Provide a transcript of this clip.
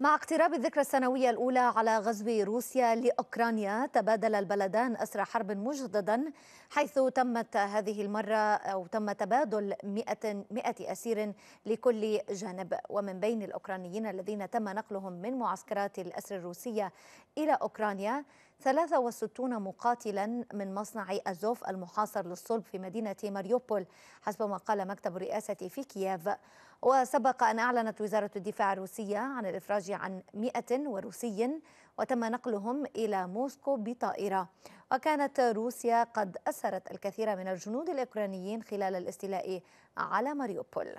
مع اقتراب الذكرى السنوية الأولى على غزو روسيا لأوكرانيا تبادل البلدان أسرى حرب مجددا حيث تمت هذه المرة أو تم تبادل 100 أسير لكل جانب ومن بين الأوكرانيين الذين تم نقلهم من معسكرات الأسر الروسية إلى أوكرانيا 63 مقاتلا من مصنع أزوف المحاصر للصلب في مدينة ماريوبول حسب ما قال مكتب الرئاسة في كييف وسبق أن أعلنت وزارة الدفاع الروسية عن الإفراج عن 100 وروسي وتم نقلهم إلى موسكو بطائرة وكانت روسيا قد أسرت الكثير من الجنود الأوكرانيين خلال الاستيلاء على ماريوبول